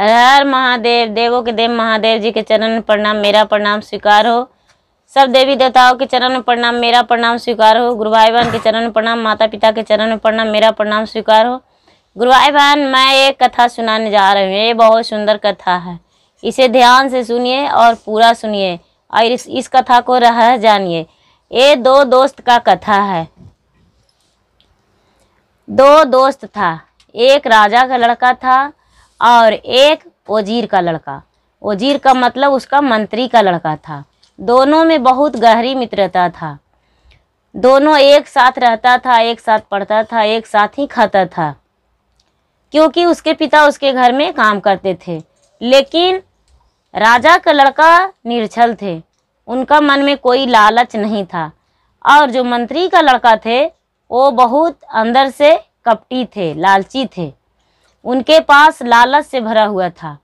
हर हर महादेव देवों के देव महादेव जी के चरण में प्रणाम मेरा प्रणाम स्वीकार हो सब देवी देवताओं के चरण में प्रणाम मेरा प्रणाम स्वीकार हो गुरु भाई बहन के चरण में प्रणाम माता पिता के चरण में प्रणाम मेरा प्रणाम स्वीकार हो गुरु भाई बहन मैं एक कथा सुनाने जा रही हूँ ये बहुत सुंदर कथा है इसे ध्यान से सुनिए और पूरा सुनिए और इस, इस कथा को रह जानिए ये दो दोस्त का कथा है दो दोस्त था एक राजा का लड़का था और एक वजीर का लड़का वजीर का मतलब उसका मंत्री का लड़का था दोनों में बहुत गहरी मित्रता था दोनों एक साथ रहता था एक साथ पढ़ता था एक साथ ही खाता था क्योंकि उसके पिता उसके घर में काम करते थे लेकिन राजा का लड़का निर्छल थे उनका मन में कोई लालच नहीं था और जो मंत्री का लड़का थे वो बहुत अंदर से कपटी थे लालची थे उनके पास लालच से भरा हुआ था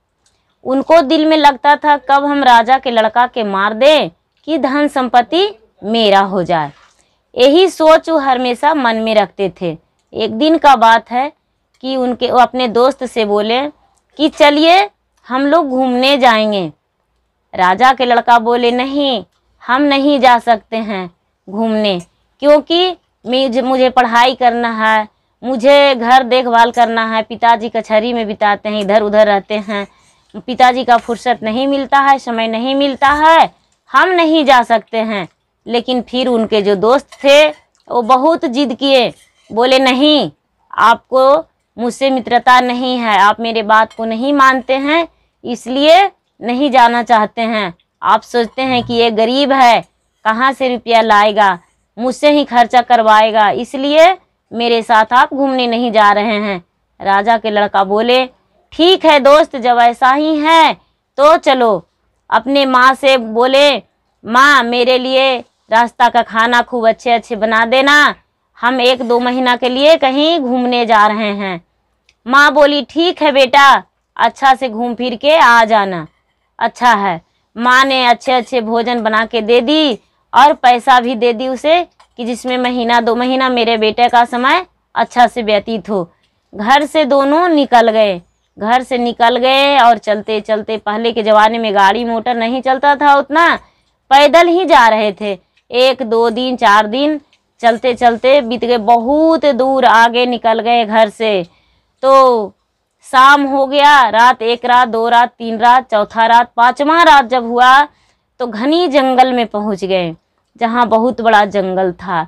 उनको दिल में लगता था कब हम राजा के लड़का के मार दें कि धन संपत्ति मेरा हो जाए यही सोच वो हमेशा मन में रखते थे एक दिन का बात है कि उनके वो अपने दोस्त से बोले कि चलिए हम लोग घूमने जाएंगे राजा के लड़का बोले नहीं हम नहीं जा सकते हैं घूमने क्योंकि मुझे मुझे पढ़ाई करना है मुझे घर देखभाल करना है पिताजी कचहरी में बिताते हैं इधर उधर रहते हैं पिताजी का फुर्सत नहीं मिलता है समय नहीं मिलता है हम नहीं जा सकते हैं लेकिन फिर उनके जो दोस्त थे वो बहुत जिद किए बोले नहीं आपको मुझसे मित्रता नहीं है आप मेरे बात को नहीं मानते हैं इसलिए नहीं जाना चाहते हैं आप सोचते हैं कि ये गरीब है कहाँ से रुपया लाएगा मुझसे ही खर्चा करवाएगा इसलिए मेरे साथ आप घूमने नहीं जा रहे हैं राजा के लड़का बोले ठीक है दोस्त जब ऐसा ही है तो चलो अपने माँ से बोले माँ मेरे लिए रास्ता का खाना खूब अच्छे अच्छे बना देना हम एक दो महीना के लिए कहीं घूमने जा रहे हैं माँ बोली ठीक है बेटा अच्छा से घूम फिर के आ जाना अच्छा है माँ ने अच्छे अच्छे भोजन बना के दे दी और पैसा भी दे दी उसे कि जिसमें महीना दो महीना मेरे बेटे का समय अच्छा से व्यतीत हो घर से दोनों निकल गए घर से निकल गए और चलते चलते पहले के ज़माने में गाड़ी मोटर नहीं चलता था उतना पैदल ही जा रहे थे एक दो दिन चार दिन चलते चलते बीत गए बहुत दूर आगे निकल गए घर से तो शाम हो गया रात एक रात दो रात तीन रात चौथा रात पाँचवा रात जब हुआ तो घनी जंगल में पहुंच गए जहाँ बहुत बड़ा जंगल था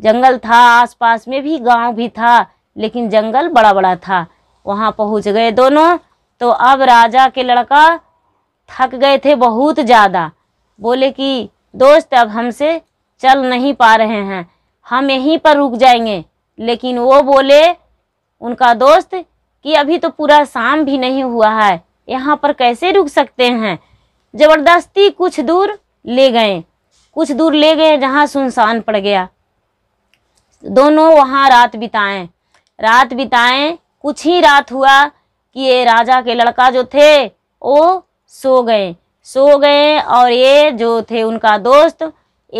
जंगल था आसपास में भी गांव भी था लेकिन जंगल बड़ा बड़ा था वहाँ पहुँच गए दोनों तो अब राजा के लड़का थक गए थे बहुत ज़्यादा बोले कि दोस्त अब हमसे चल नहीं पा रहे हैं हम यहीं पर रुक जाएंगे लेकिन वो बोले उनका दोस्त कि अभी तो पूरा शाम भी नहीं हुआ है यहाँ पर कैसे रुक सकते हैं ज़बरदस्ती कुछ दूर ले गए कुछ दूर ले गए जहाँ सुनसान पड़ गया दोनों वहाँ रात बिताएं रात बिताएं कुछ ही रात हुआ कि ये राजा के लड़का जो थे वो सो गए सो गए और ये जो थे उनका दोस्त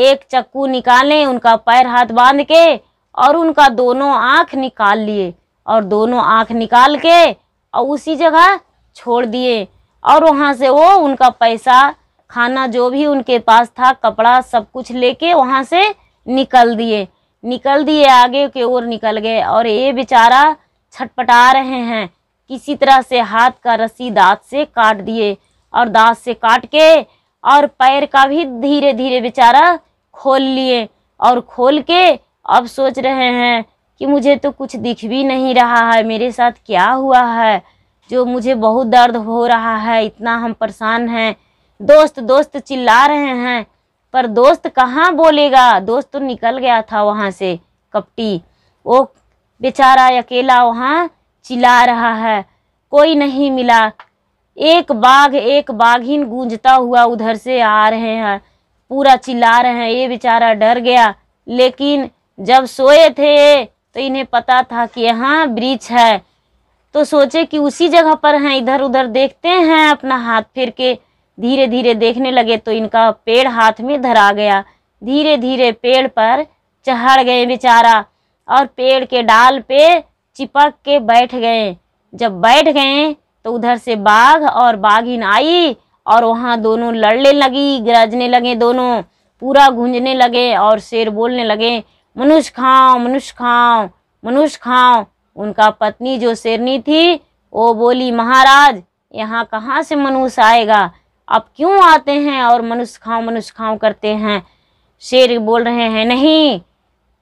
एक चक्कू निकाले उनका पैर हाथ बांध के और उनका दोनों आँख निकाल लिए और दोनों आँख निकाल के और उसी जगह छोड़ दिए और वहाँ से वो उनका पैसा खाना जो भी उनके पास था कपड़ा सब कुछ लेके वहाँ से निकल दिए निकल दिए आगे के ओर निकल गए और ये बेचारा छटपटा रहे हैं किसी तरह से हाथ का रस्सी दांत से काट दिए और दांत से काट के और पैर का भी धीरे धीरे बेचारा खोल लिए और खोल के अब सोच रहे हैं कि मुझे तो कुछ दिख भी नहीं रहा है मेरे साथ क्या हुआ है जो मुझे बहुत दर्द हो रहा है इतना हम परेशान हैं दोस्त दोस्त चिल्ला रहे हैं पर दोस्त कहाँ बोलेगा दोस्त तो निकल गया था वहाँ से कपटी वो बेचारा अकेला वहाँ चिल्ला रहा है कोई नहीं मिला एक बाघ एक बाघिन गूंजता हुआ उधर से आ रहे हैं पूरा चिल्ला रहे हैं ये बेचारा डर गया लेकिन जब सोए थे तो इन्हें पता था कि यहाँ ब्रिज है तो सोचे कि उसी जगह पर हैं इधर उधर देखते हैं अपना हाथ फिर के धीरे धीरे देखने लगे तो इनका पेड़ हाथ में धरा गया धीरे धीरे पेड़ पर चढ़ गए बेचारा और पेड़ के डाल पे चिपक के बैठ गए जब बैठ गए तो उधर से बाघ और बाघिन आई और वहाँ दोनों लड़ने लगी गरजने लगे दोनों पूरा गूंजने लगे और शेर बोलने लगे मनुष्य खाओ मनुष्य खाओ मनुष्य खाओ उनका पत्नी जो शेरनी थी वो बोली महाराज यहाँ कहाँ से मनुष्य आएगा आप क्यों आते हैं और मनुष्य खाओ मनुष्य खाओ करते हैं शेर बोल रहे हैं नहीं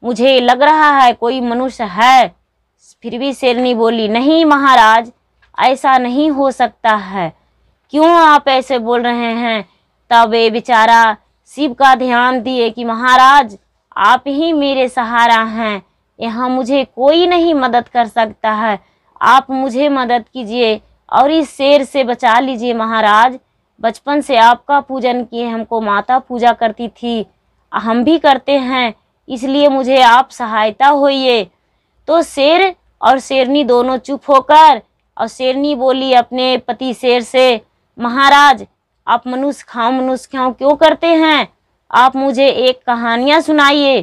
मुझे लग रहा है कोई मनुष्य है फिर भी शेरनी बोली नहीं महाराज ऐसा नहीं हो सकता है क्यों आप ऐसे बोल रहे हैं तब ये बेचारा शिव का ध्यान दिए कि महाराज आप ही मेरे सहारा हैं यहाँ मुझे कोई नहीं मदद कर सकता है आप मुझे मदद कीजिए और इस शेर से बचा लीजिए महाराज बचपन से आपका पूजन किए हमको माता पूजा करती थी हम भी करते हैं इसलिए मुझे आप सहायता होइए तो शेर और शेरनी दोनों चुप होकर और शेरनी बोली अपने पति शेर से महाराज आप मनुष्य खाओ मनुष्य खाओ क्यों करते हैं आप मुझे एक कहानियाँ सुनाइए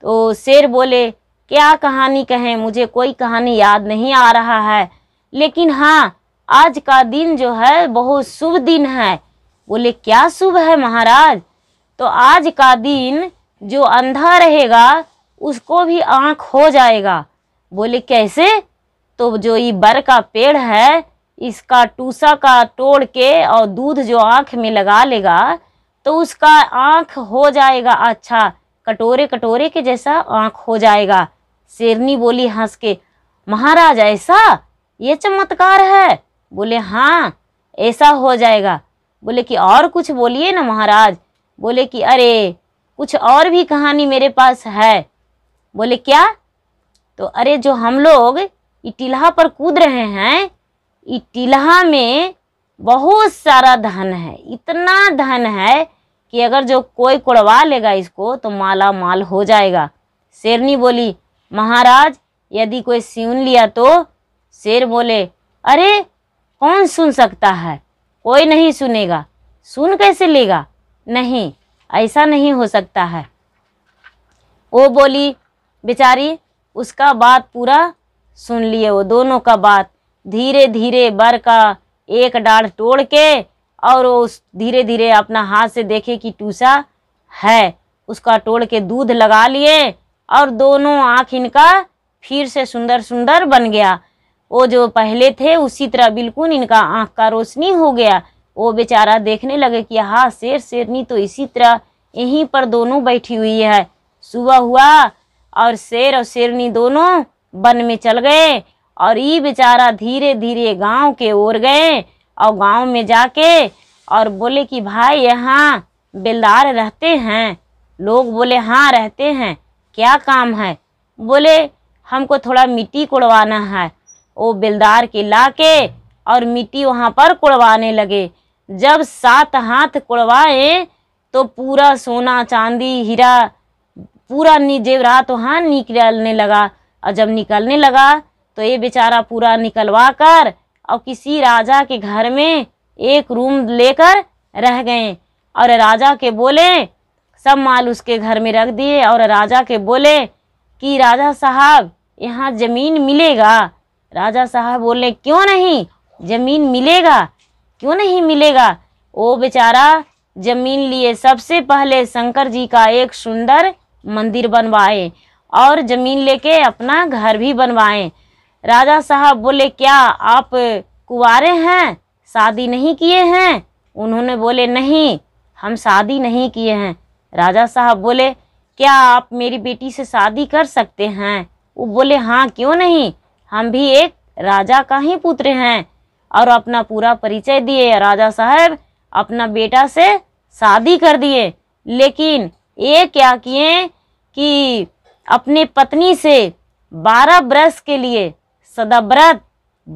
तो शेर बोले क्या कहानी कहें मुझे कोई कहानी याद नहीं आ रहा है लेकिन हाँ आज का दिन जो है बहुत शुभ दिन है बोले क्या शुभ है महाराज तो आज का दिन जो अंधा रहेगा उसको भी आँख हो जाएगा बोले कैसे तो जो ये बर का पेड़ है इसका टूसा का तोड़ के और दूध जो आँख में लगा लेगा तो उसका आँख हो जाएगा अच्छा कटोरे कटोरे के जैसा आँख हो जाएगा शेरनी बोली हंस के महाराज ऐसा ये चमत्कार है बोले हाँ ऐसा हो जाएगा बोले कि और कुछ बोलिए ना महाराज बोले कि अरे कुछ और भी कहानी मेरे पास है बोले क्या तो अरे जो हम लोग इटिल्हा पर कूद रहे हैं इटिल्हा में बहुत सारा धन है इतना धन है कि अगर जो कोई कुड़वा लेगा इसको तो माला माल हो जाएगा शेरनी बोली महाराज यदि कोई सीन लिया तो शेर बोले अरे कौन सुन सकता है कोई नहीं सुनेगा सुन कैसे लेगा नहीं ऐसा नहीं हो सकता है वो बोली बेचारी उसका बात पूरा सुन लिए वो दोनों का बात धीरे धीरे बर का एक डाढ़ तोड़ के और वो उस धीरे धीरे अपना हाथ से देखे कि टूसा है उसका तोड़ के दूध लगा लिए और दोनों आँख इनका फिर से सुंदर सुंदर बन गया वो जो पहले थे उसी तरह बिल्कुल इनका आँख का रोशनी हो गया वो बेचारा देखने लगे कि हाँ शेर शेरनी तो इसी तरह यहीं पर दोनों बैठी हुई है सुबह हुआ और शेर और शेरनी दोनों वन में चल गए और ये बेचारा धीरे धीरे गांव के ओर गए और गांव में जाके और बोले कि भाई यहाँ बेलदार रहते हैं लोग बोले हाँ रहते हैं क्या काम है बोले हमको थोड़ा मिट्टी कोड़वाना है वो बेलदार के लाके और मिट्टी वहाँ पर कुड़वाने लगे जब सात हाथ कुड़वाए तो पूरा सोना चांदी हीरा पूरा जेवरात तो वहाँ निकलने लगा और जब निकलने लगा तो ये बेचारा पूरा निकलवा कर और किसी राजा के घर में एक रूम लेकर रह गए और राजा के बोले सब माल उसके घर में रख दिए और राजा के बोले कि राजा साहब यहाँ ज़मीन मिलेगा राजा साहब बोले क्यों नहीं जमीन मिलेगा क्यों नहीं मिलेगा वो बेचारा जमीन लिए सबसे पहले शंकर जी का एक सुंदर मंदिर बनवाए और जमीन लेके अपना घर भी बनवाए राजा साहब बोले क्या आप कुवारे हैं शादी नहीं किए हैं उन्होंने बोले नहीं हम शादी नहीं किए हैं राजा साहब बोले क्या आप मेरी बेटी से शादी कर सकते हैं वो बोले हाँ क्यों नहीं हम भी एक राजा का ही पुत्र हैं और अपना पूरा परिचय दिए राजा साहब अपना बेटा से शादी कर दिए लेकिन ये क्या किए कि अपने पत्नी से बारह बरस के लिए सदाव्रत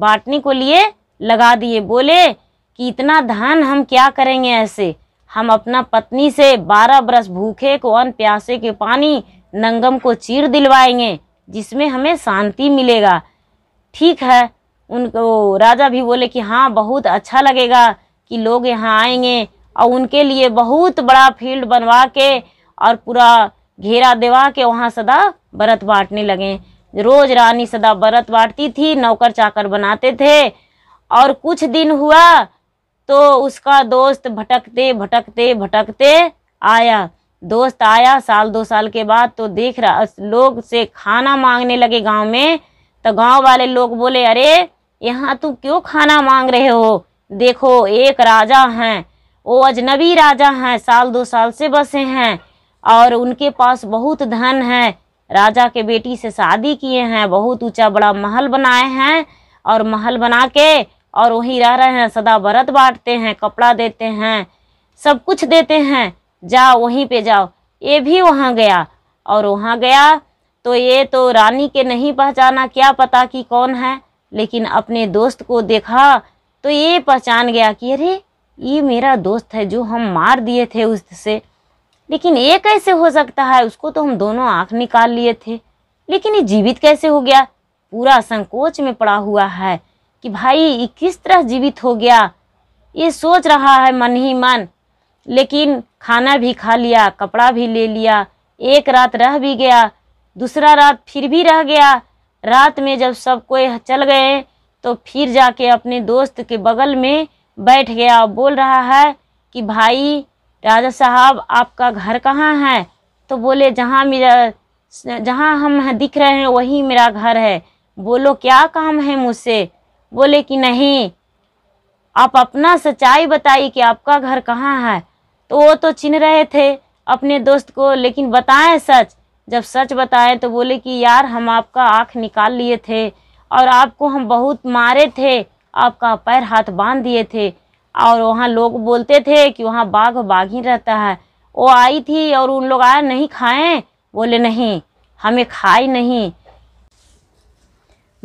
बांटने को लिए लगा दिए बोले कि इतना धन हम क्या करेंगे ऐसे हम अपना पत्नी से बारह बरस भूखे को अन प्यासे के पानी नंगम को चीर दिलवाएंगे जिसमें हमें शांति मिलेगा ठीक है उनको राजा भी बोले कि हाँ बहुत अच्छा लगेगा कि लोग यहाँ आएंगे और उनके लिए बहुत बड़ा फील्ड बनवा के और पूरा घेरा देवा के वहाँ सदा बरत बांटने लगे रोज रानी सदा बरत बांटती थी नौकर चाकर बनाते थे और कुछ दिन हुआ तो उसका दोस्त भटकते भटकते भटकते आया दोस्त आया साल दो साल के बाद तो देख रहा लोग से खाना मांगने लगे गांव में तो गांव वाले लोग बोले अरे यहाँ तू क्यों खाना मांग रहे हो देखो एक राजा हैं वो अजनबी राजा हैं साल दो साल से बसे हैं और उनके पास बहुत धन है राजा के बेटी से शादी किए हैं बहुत ऊंचा बड़ा महल बनाए हैं और महल बना के और वहीं रह रहे हैं सदा व्रत बांटते हैं कपड़ा देते हैं सब कुछ देते हैं जाओ वहीं पे जाओ ये भी वहाँ गया और वहाँ गया तो ये तो रानी के नहीं पहचाना क्या पता कि कौन है लेकिन अपने दोस्त को देखा तो ये पहचान गया कि अरे ये मेरा दोस्त है जो हम मार दिए थे उससे लेकिन ये कैसे हो सकता है उसको तो हम दोनों आंख निकाल लिए थे लेकिन ये जीवित कैसे हो गया पूरा संकोच में पड़ा हुआ है कि भाई ये किस तरह जीवित हो गया ये सोच रहा है मन ही मन लेकिन खाना भी खा लिया कपड़ा भी ले लिया एक रात रह भी गया दूसरा रात फिर भी रह गया रात में जब सब कोई चल गए तो फिर जाके अपने दोस्त के बगल में बैठ गया और बोल रहा है कि भाई राजा साहब आपका घर कहाँ है तो बोले जहाँ मेरा जहाँ हम दिख रहे हैं वही मेरा घर है बोलो क्या काम है मुझसे बोले कि नहीं आप अपना सच्चाई बताइए कि आपका घर कहाँ है तो वो तो चिन्ह रहे थे अपने दोस्त को लेकिन बताएं सच जब सच बताए तो बोले कि यार हम आपका आँख निकाल लिए थे और आपको हम बहुत मारे थे आपका पैर हाथ बांध दिए थे और वहाँ लोग बोलते थे कि वहाँ बाघ बाघ ही रहता है वो आई थी और उन लोग आए नहीं खाएं बोले नहीं हमें खाए नहीं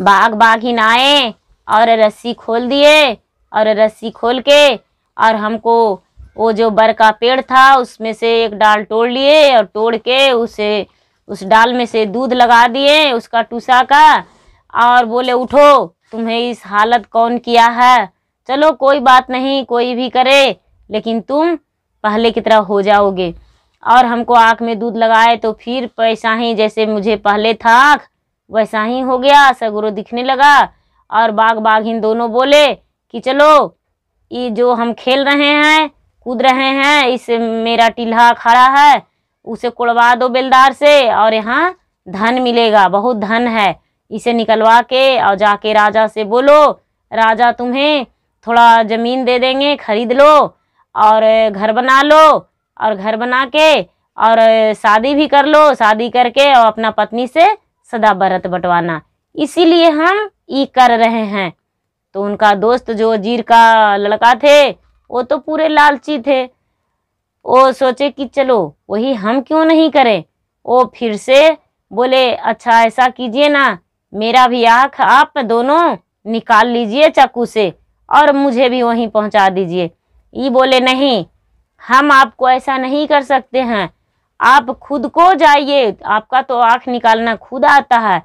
बाघ बाघिन आए और रस्सी खोल दिए और रस्सी खोल के और हमको वो जो बर का पेड़ था उसमें से एक डाल तोड़ लिए और तोड़ के उसे उस डाल में से दूध लगा दिए उसका टूसा का और बोले उठो तुम्हें इस हालत कौन किया है चलो कोई बात नहीं कोई भी करे लेकिन तुम पहले की तरह हो जाओगे और हमको आँख में दूध लगाए तो फिर पैसा ही जैसे मुझे पहले था आँख वैसा ही हो गया सगुरु दिखने लगा और बाघ बाघिन दोनों बोले कि चलो ये जो हम खेल रहे हैं कूद रहे हैं इस मेरा टिल्हा खड़ा है उसे कुड़वा दो बेलदार से और यहाँ धन मिलेगा बहुत धन है इसे निकलवा के और जाके राजा से बोलो राजा तुम्हें थोड़ा ज़मीन दे देंगे खरीद लो और घर बना लो और घर बना के और शादी भी कर लो शादी करके और अपना पत्नी से सदा बरत बंटवाना इसीलिए हम ई कर रहे हैं तो उनका दोस्त जो जीर का लड़का थे वो तो पूरे लालची थे वो सोचे कि चलो वही हम क्यों नहीं करें वो फिर से बोले अच्छा ऐसा कीजिए ना मेरा भी आँख आप दोनों निकाल लीजिए चाकू से और मुझे भी वहीं पहुंचा दीजिए ये बोले नहीं हम आपको ऐसा नहीं कर सकते हैं आप खुद को जाइए आपका तो आँख निकालना खुद आता है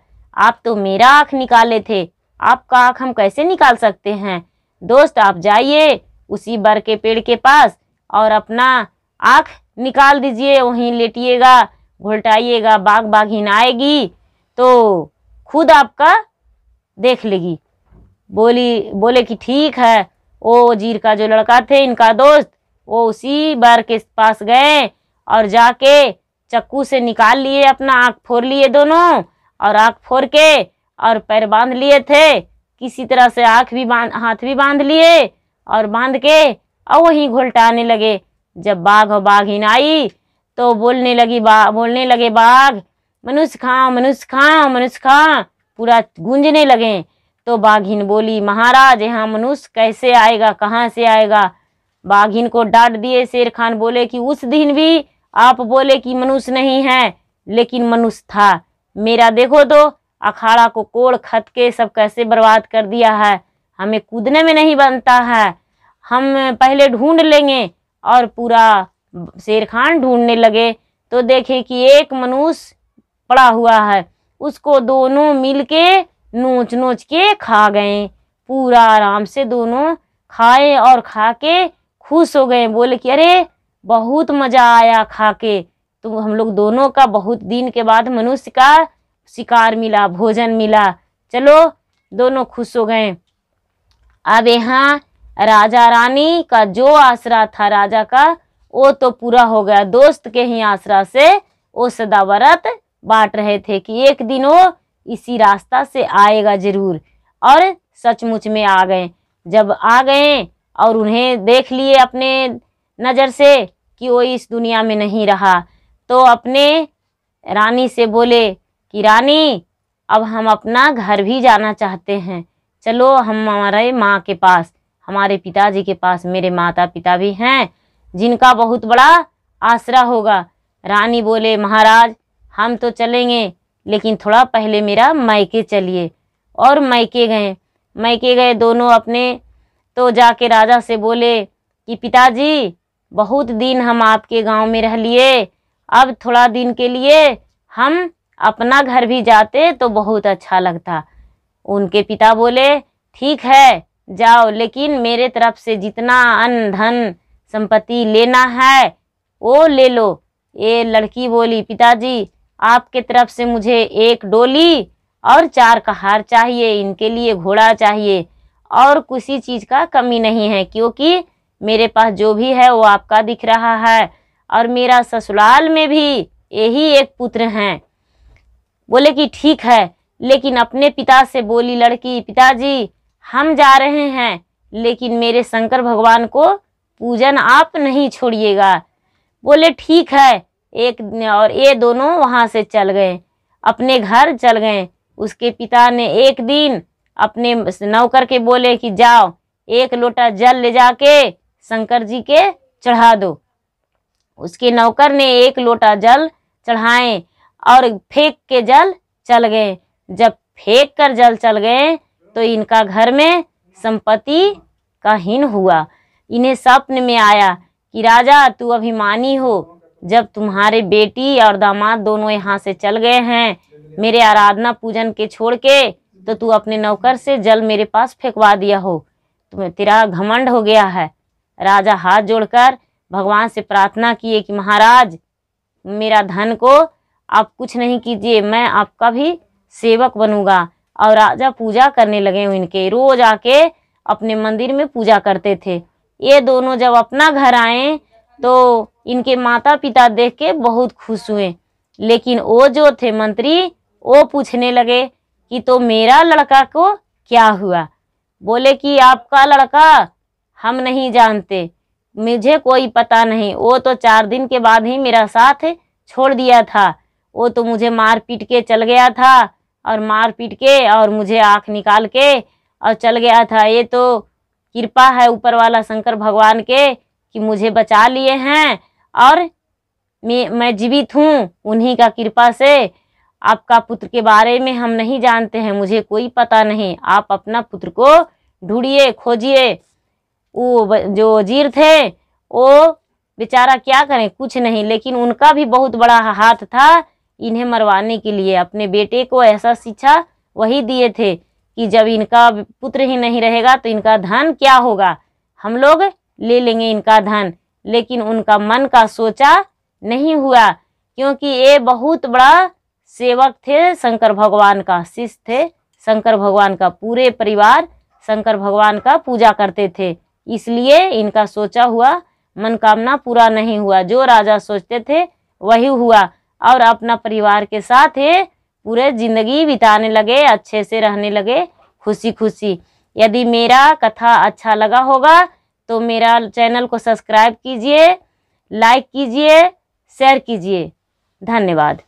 आप तो मेरा आँख निकाले थे आपका आँख हम कैसे निकाल सकते हैं दोस्त आप जाइए उसी बर के पेड़ के पास और अपना आँख निकाल दीजिए वहीं लेटिएगा घोलटाइएगा बाघ बाघिन आएगी तो खुद आपका देख लेगी बोली बोले कि ठीक है वो जीर का जो लड़का थे इनका दोस्त वो उसी बार के पास गए और जाके चक्कू से निकाल लिए अपना आँख फोड़ लिए दोनों और आँख फोड़ के और पैर बांध लिए थे किसी तरह से आँख भी बांध हाथ भी बांध लिए और बांध के और वहीं घोलटाने लगे जब बाघ और बाघिन आई तो बोलने लगी बा बोलने लगे बाघ मनुष्य खाओ मनुष्य खाओ मनुष्य खा पूरा गूंजने लगे तो बाघिन बोली महाराज यहाँ मनुष्य कैसे आएगा कहाँ से आएगा बाघिन को डांट दिए शेर खान बोले कि उस दिन भी आप बोले कि मनुष्य नहीं है लेकिन मनुष्य था मेरा देखो तो अखाड़ा को कोड़ खत के सब कैसे बर्बाद कर दिया है हमें कूदने में नहीं बनता है हम पहले ढूंढ लेंगे और पूरा शेर खान ढूंढने लगे तो देखे कि एक मनुष्य पड़ा हुआ है उसको दोनों मिलके नोच नोच के खा गए पूरा आराम से दोनों खाए और खा के खुश हो गए बोले कि अरे बहुत मज़ा आया खा के तो हम लोग दोनों का बहुत दिन के बाद मनुष्य का शिकार मिला भोजन मिला चलो दोनों खुश हो गए अब यहाँ राजा रानी का जो आसरा था राजा का वो तो पूरा हो गया दोस्त के ही आसरा से वो सदा व्रत बांट रहे थे कि एक दिन वो इसी रास्ता से आएगा जरूर और सचमुच में आ गए जब आ गए और उन्हें देख लिए अपने नज़र से कि वो इस दुनिया में नहीं रहा तो अपने रानी से बोले कि रानी अब हम अपना घर भी जाना चाहते हैं चलो हम हमारे माँ के पास हमारे पिताजी के पास मेरे माता पिता भी हैं जिनका बहुत बड़ा आसरा होगा रानी बोले महाराज हम तो चलेंगे लेकिन थोड़ा पहले मेरा मायके चलिए और मायके गए मायके गए दोनों अपने तो जाके राजा से बोले कि पिताजी बहुत दिन हम आपके गांव में रह लिए अब थोड़ा दिन के लिए हम अपना घर भी जाते तो बहुत अच्छा लगता उनके पिता बोले ठीक है जाओ लेकिन मेरे तरफ से जितना अन्न धन संपत्ति लेना है वो ले लो ये लड़की बोली पिताजी आपके तरफ से मुझे एक डोली और चार कहार चाहिए इनके लिए घोड़ा चाहिए और किसी चीज़ का कमी नहीं है क्योंकि मेरे पास जो भी है वो आपका दिख रहा है और मेरा ससुराल में भी यही एक पुत्र हैं बोले कि ठीक है लेकिन अपने पिता से बोली लड़की पिताजी हम जा रहे हैं लेकिन मेरे शंकर भगवान को पूजन आप नहीं छोड़िएगा बोले ठीक है एक और ये दोनों वहाँ से चल गए अपने घर चल गए उसके पिता ने एक दिन अपने नौकर के बोले कि जाओ एक लोटा जल ले जाके शंकर जी के चढ़ा दो उसके नौकर ने एक लोटा जल चढ़ाए और फेंक के जल चल गए जब फेंक कर जल चल गए तो इनका घर में संपत्ति का हीन हुआ इन्हें स्वप्न में आया कि राजा तू अभिमानी हो जब तुम्हारे बेटी और दामाद दोनों यहाँ से चल गए हैं मेरे आराधना पूजन के छोड़ के तो तू अपने नौकर से जल मेरे पास फेंकवा दिया हो तुम्हें तेरा घमंड हो गया है राजा हाथ जोड़कर भगवान से प्रार्थना किए कि महाराज मेरा धन को आप कुछ नहीं कीजिए मैं आपका भी सेवक बनूंगा और राजा पूजा करने लगे इनके रोज आके अपने मंदिर में पूजा करते थे ये दोनों जब अपना घर आए तो इनके माता पिता देख के बहुत खुश हुए लेकिन वो जो थे मंत्री वो पूछने लगे कि तो मेरा लड़का को क्या हुआ बोले कि आपका लड़का हम नहीं जानते मुझे कोई पता नहीं वो तो चार दिन के बाद ही मेरा साथ छोड़ दिया था वो तो मुझे मार पीट के चल गया था और मार पीट के और मुझे आँख निकाल के और चल गया था ये तो कृपा है ऊपर वाला शंकर भगवान के कि मुझे बचा लिए हैं और मैं मैं जीवित हूँ उन्हीं का कृपा से आपका पुत्र के बारे में हम नहीं जानते हैं मुझे कोई पता नहीं आप अपना पुत्र को ढूंढिए खोजिए वो जो वजीर थे वो बेचारा क्या करें कुछ नहीं लेकिन उनका भी बहुत बड़ा हाथ था इन्हें मरवाने के लिए अपने बेटे को ऐसा शिक्षा वही दिए थे कि जब इनका पुत्र ही नहीं रहेगा तो इनका धन क्या होगा हम लोग ले लेंगे इनका धन लेकिन उनका मन का सोचा नहीं हुआ क्योंकि ये बहुत बड़ा सेवक थे शंकर भगवान का शिष्य थे शंकर भगवान का पूरे परिवार शंकर भगवान का पूजा करते थे इसलिए इनका सोचा हुआ मनकामना पूरा नहीं हुआ जो राजा सोचते थे वही हुआ और अपना परिवार के साथ ही पूरे जिंदगी बिताने लगे अच्छे से रहने लगे खुशी खुशी यदि मेरा कथा अच्छा लगा होगा तो मेरा चैनल को सब्सक्राइब कीजिए लाइक कीजिए शेयर कीजिए धन्यवाद